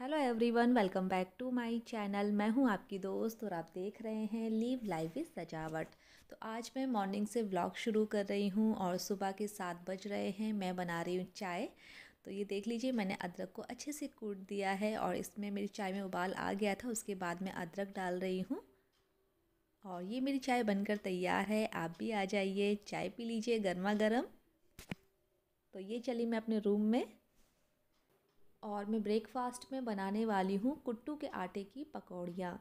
Hello everyone welcome back to my channel मैं हूं आपकी दोस्त और आप देख रहे हैं लीव लाइफ इज़ सजावट तो आज मैं मॉर्निंग से व्लॉग शुरू कर रही हूं और सुबह के सात बज रहे हैं मैं बना रही हूं चाय तो ये देख लीजिए मैंने अदरक को अच्छे से कूट दिया है और इसमें मेरी चाय में उबाल आ गया था उसके बाद मैं अदरक डाल रही हूँ और ये मेरी चाय बनकर तैयार है आप भी आ जाइए चाय पी लीजिए गर्मा गर्म तो ये चली मैं अपने रूम में और मैं ब्रेकफ़ास्ट में बनाने वाली हूँ कुट्टू के आटे की पकौड़ियाँ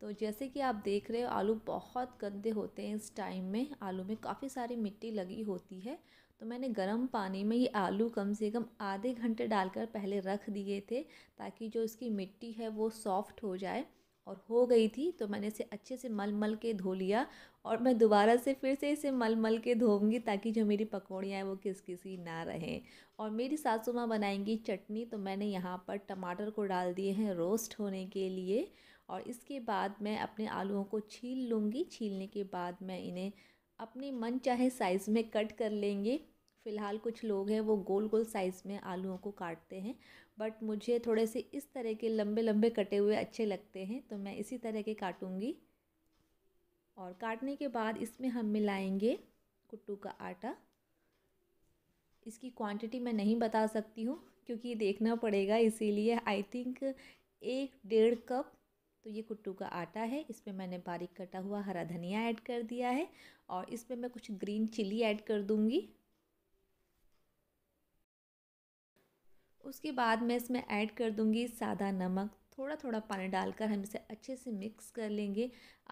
तो जैसे कि आप देख रहे हो आलू बहुत गंदे होते हैं इस टाइम में आलू में काफ़ी सारी मिट्टी लगी होती है तो मैंने गर्म पानी में ये आलू कम से कम आधे घंटे डालकर पहले रख दिए थे ताकि जो इसकी मिट्टी है वो सॉफ्ट हो जाए और हो गई थी तो मैंने इसे अच्छे से मल मल के धो लिया और मैं दोबारा से फिर से इसे मल मल के धोऊंगी ताकि जो मेरी पकौड़ियाँ हैं वो किस किसी ना रहें और मेरी सासू माँ बनाएंगी चटनी तो मैंने यहाँ पर टमाटर को डाल दिए हैं रोस्ट होने के लिए और इसके बाद मैं अपने आलूओं को छील लूँगी छीलने के बाद मैं इन्हें अपने मन चाहे साइज़ में कट कर लेंगे फ़िलहाल कुछ लोग हैं वो गोल गोल साइज़ में आलूओं को काटते हैं बट मुझे थोड़े से इस तरह के लंबे लंबे कटे हुए अच्छे लगते हैं तो मैं इसी तरह के काटूँगी और काटने के बाद इसमें हम मिलाएंगे कुट्टू का आटा इसकी क्वांटिटी मैं नहीं बता सकती हूँ क्योंकि देखना पड़ेगा इसीलिए आई थिंक एक डेढ़ कप तो ये कुट्टू का आटा है इसमें मैंने बारीक कटा हुआ हरा धनिया ऐड कर दिया है और इसमें मैं कुछ ग्रीन चिली ऐड कर दूँगी उसके बाद मैं इसमें ऐड कर दूँगी सादा नमक थोड़ा थोड़ा पानी डालकर हम इसे अच्छे से मिक्स कर लेंगे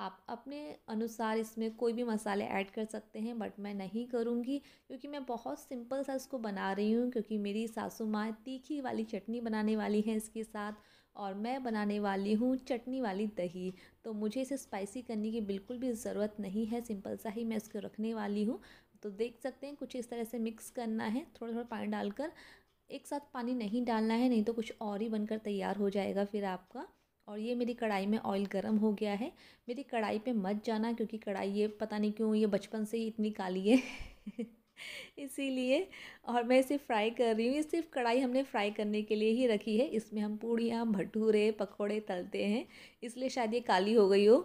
आप अपने अनुसार इसमें कोई भी मसाले ऐड कर सकते हैं बट मैं नहीं करूँगी क्योंकि मैं बहुत सिंपल सा इसको बना रही हूँ क्योंकि मेरी सासू माँ तीखी वाली चटनी बनाने वाली हैं इसके साथ और मैं बनाने वाली हूँ चटनी वाली दही तो मुझे इसे स्पाइसी करने की बिल्कुल भी ज़रूरत नहीं है सिंपल सा ही मैं इसको रखने वाली हूँ तो देख सकते हैं कुछ इस तरह से मिक्स करना है थोड़ा थोड़ा पानी डालकर एक साथ पानी नहीं डालना है नहीं तो कुछ और ही बनकर तैयार हो जाएगा फिर आपका और ये मेरी कढ़ाई में ऑयल गर्म हो गया है मेरी कढ़ाई पे मत जाना क्योंकि कढ़ाई ये पता नहीं क्यों ये बचपन से ही इतनी काली है इसीलिए और मैं इसे फ्राई कर रही हूँ ये सिर्फ कढ़ाई हमने फ्राई करने के लिए ही रखी है इसमें हम पूड़ियाँ भटूरे पकौड़े तलते हैं इसलिए शायद ये काली हो गई हो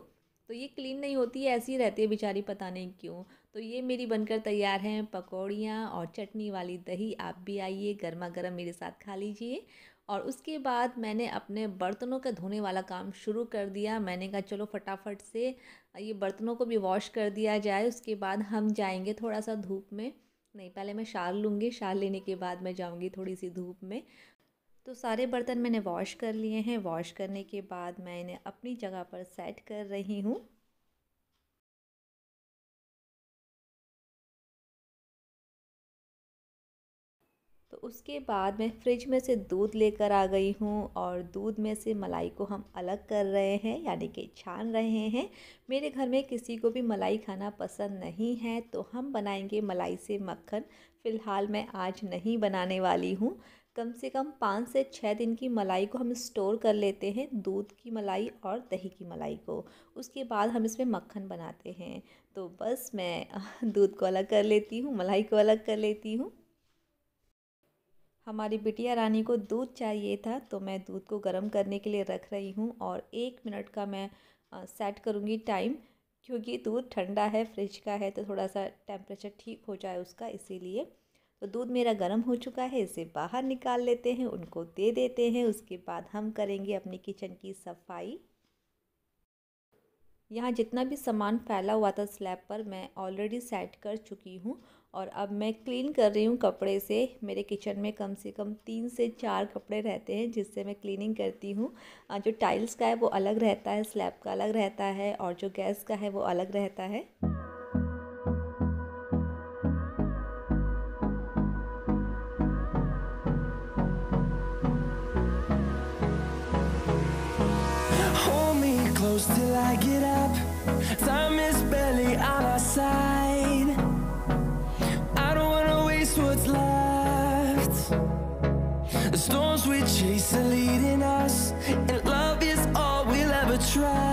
तो ये क्लीन नहीं होती है ऐसी रहती है बेचारी पता नहीं क्यों तो ये मेरी बनकर तैयार हैं पकौड़ियाँ और चटनी वाली दही आप भी आइए गर्मा गर्म मेरे साथ खा लीजिए और उसके बाद मैंने अपने बर्तनों का धोने वाला काम शुरू कर दिया मैंने कहा चलो फटाफट से ये बर्तनों को भी वॉश कर दिया जाए उसके बाद हम जाएंगे थोड़ा सा धूप में नहीं पहले मैं शाल लूँगी शाल लेने के बाद मैं जाऊँगी थोड़ी सी धूप में तो सारे बर्तन मैंने वॉश कर लिए हैं वॉश करने के बाद मैं इन्हें अपनी जगह पर सेट कर रही हूँ तो उसके बाद मैं फ्रिज में से दूध लेकर आ गई हूँ और दूध में से मलाई को हम अलग कर रहे हैं यानी कि छान रहे हैं मेरे घर में किसी को भी मलाई खाना पसंद नहीं है तो हम बनाएंगे मलाई से मक्खन फ़िलहाल मैं आज नहीं बनाने वाली हूँ कम से कम पाँच से छः दिन की मलाई को हम स्टोर कर लेते हैं दूध की मलाई और दही की मलाई को उसके बाद हम इसमें मक्खन बनाते हैं तो बस मैं दूध को अलग कर लेती हूँ मलाई को अलग कर लेती हूँ हमारी बिटिया रानी को दूध चाहिए था तो मैं दूध को गर्म करने के लिए रख रही हूँ और एक मिनट का मैं सेट करूँगी टाइम क्योंकि दूध ठंडा है फ्रिज का है तो थोड़ा सा टेम्परेचर ठीक हो जाए उसका इसीलिए तो दूध मेरा गर्म हो चुका है इसे बाहर निकाल लेते हैं उनको दे देते हैं उसके बाद हम करेंगे अपनी किचन की सफाई यहाँ जितना भी सामान फैला हुआ था स्लैब पर मैं ऑलरेडी सेट कर चुकी हूँ और अब मैं क्लीन कर रही हूँ कपड़े से मेरे किचन में कम से कम तीन से चार कपड़े रहते हैं जिससे मैं क्लीनिंग करती हूँ जो टाइल्स का है वो अलग रहता है स्लैब का अलग रहता है और जो गैस का है वो अलग रहता है Till I get up, time is barely on our side storms we chase are leading us, and love is all we'll ever try.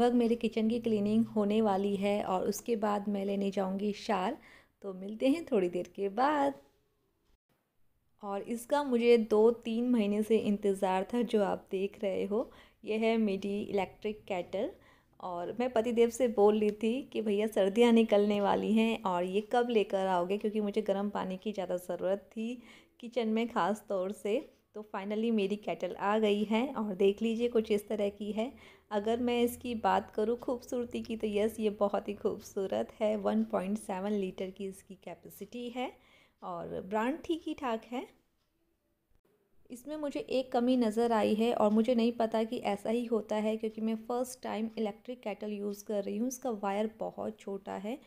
लगभग मेरे किचन की क्लीनिंग होने वाली है और उसके बाद मैं लेने जाऊंगी शाल तो मिलते हैं थोड़ी देर के बाद और इसका मुझे दो तीन महीने से इंतज़ार था जो आप देख रहे हो यह है मेरी इलेक्ट्रिक कैटल और मैं पतिदेव से बोल रही थी कि भैया सर्दियाँ निकलने वाली हैं और ये कब लेकर आओगे क्योंकि मुझे गर्म पानी की ज़्यादा ज़रूरत थी किचन में ख़ास तौर से तो फाइनली मेरी कैटल आ गई है और देख लीजिए कुछ इस तरह की है अगर मैं इसकी बात करूँ खूबसूरती की तो यस ये बहुत ही खूबसूरत है 1.7 लीटर की इसकी कैपेसिटी है और ब्रांड ठीक ही ठाक है इसमें मुझे एक कमी नज़र आई है और मुझे नहीं पता कि ऐसा ही होता है क्योंकि मैं first time electric kettle use कर रही हूँ इसका वायर बहुत छोटा है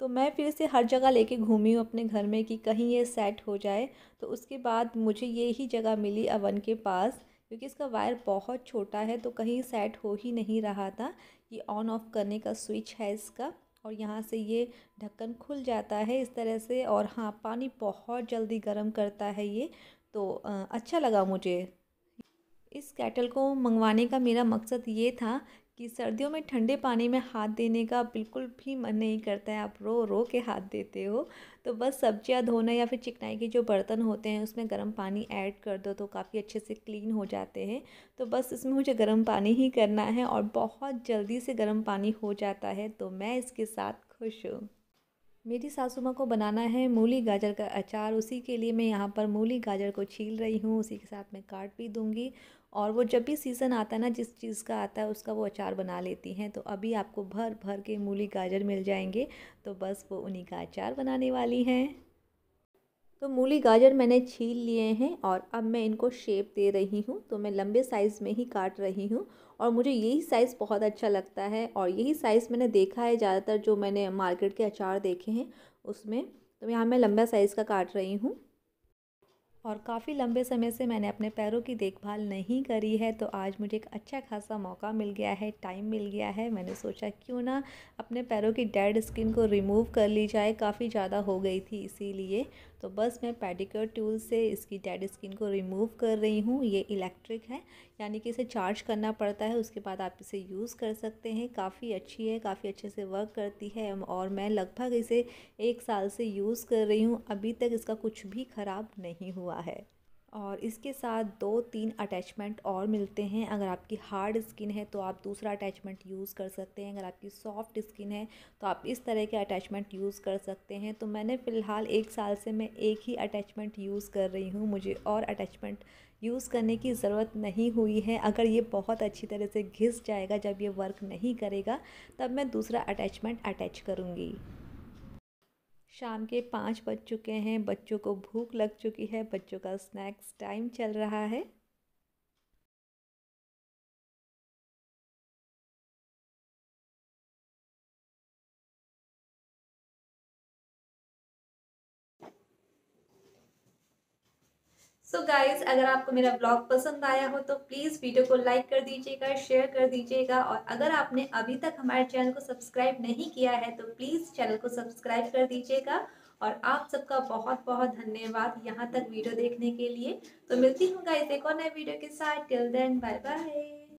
तो मैं फिर से हर जगह लेके घूमी हूँ अपने घर में कि कहीं ये सेट हो जाए तो उसके बाद मुझे ये ही जगह मिली अवन के पास क्योंकि इसका वायर बहुत छोटा है तो कहीं सेट हो ही नहीं रहा था ये ऑन ऑफ़ करने का स्विच है इसका और यहाँ से ये ढक्कन खुल जाता है इस तरह से और हाँ पानी बहुत जल्दी गर्म करता है ये तो अच्छा लगा मुझे इस कैटल को मंगवाने का मेरा मकसद ये था कि सर्दियों में ठंडे पानी में हाथ देने का बिल्कुल भी मन नहीं करता है आप रो रो के हाथ देते हो तो बस सब्जियां धोना या फिर चिकनाई के जो बर्तन होते हैं उसमें गर्म पानी ऐड कर दो तो काफ़ी अच्छे से क्लीन हो जाते हैं तो बस इसमें मुझे गर्म पानी ही करना है और बहुत जल्दी से गर्म पानी हो जाता है तो मैं इसके साथ खुश हूँ मेरी सासू माँ को बनाना है मूली गाजर का अचार उसी के लिए मैं यहाँ पर मूली गाजर को छील रही हूँ उसी के साथ मैं काट भी दूँगी और वो जब भी सीज़न आता है ना जिस चीज़ का आता है उसका वो अचार बना लेती हैं तो अभी आपको भर भर के मूली गाजर मिल जाएंगे तो बस वो उन्हीं का अचार बनाने वाली हैं तो मूली गाजर मैंने छील लिए हैं और अब मैं इनको शेप दे रही हूँ तो मैं लंबे साइज़ में ही काट रही हूँ और मुझे यही साइज़ बहुत अच्छा लगता है और यही साइज़ मैंने देखा है ज़्यादातर जो मैंने मार्केट के अचार देखे हैं उसमें तो यहाँ मैं लंबा साइज़ का काट रही हूँ और काफ़ी लंबे समय से मैंने अपने पैरों की देखभाल नहीं करी है तो आज मुझे एक अच्छा खासा मौका मिल गया है टाइम मिल गया है मैंने सोचा क्यों ना अपने पैरों की डेड स्किन को रिमूव कर ली जाए काफ़ी ज़्यादा हो गई थी इसीलिए तो बस मैं पेडिक्योर टूल से इसकी डेड स्किन को रिमूव कर रही हूँ ये इलेक्ट्रिक है यानी कि इसे चार्ज करना पड़ता है उसके बाद आप इसे यूज़ कर सकते हैं काफ़ी अच्छी है काफ़ी अच्छे से वर्क करती है और मैं लगभग इसे एक साल से यूज़ कर रही हूँ अभी तक इसका कुछ भी ख़राब नहीं हुआ है और इसके साथ दो तीन अटैचमेंट और मिलते हैं अगर आपकी हार्ड स्किन है तो आप दूसरा अटैचमेंट यूज़ कर सकते हैं अगर आपकी सॉफ्ट स्किन है तो आप इस तरह के अटैचमेंट यूज़ कर सकते हैं तो मैंने फ़िलहाल एक साल से मैं एक ही अटैचमेंट यूज़ कर रही हूँ मुझे और अटैचमेंट यूज़ करने की ज़रूरत नहीं हुई है अगर ये बहुत अच्छी तरह से घिस जाएगा जब ये वर्क नहीं करेगा तब मैं दूसरा अटैचमेंट अटैच करूँगी शाम के पाँच बज चुके हैं बच्चों को भूख लग चुकी है बच्चों का स्नैक्स टाइम चल रहा है सो so गाइज अगर आपको मेरा ब्लॉग पसंद आया हो तो प्लीज़ वीडियो को लाइक कर दीजिएगा शेयर कर दीजिएगा और अगर आपने अभी तक हमारे चैनल को सब्सक्राइब नहीं किया है तो प्लीज़ चैनल को सब्सक्राइब कर दीजिएगा और आप सबका बहुत बहुत धन्यवाद यहाँ तक वीडियो देखने के लिए तो मिलती हूँ गाइज एक और नए वीडियो के साथ टिल देन बाय बाय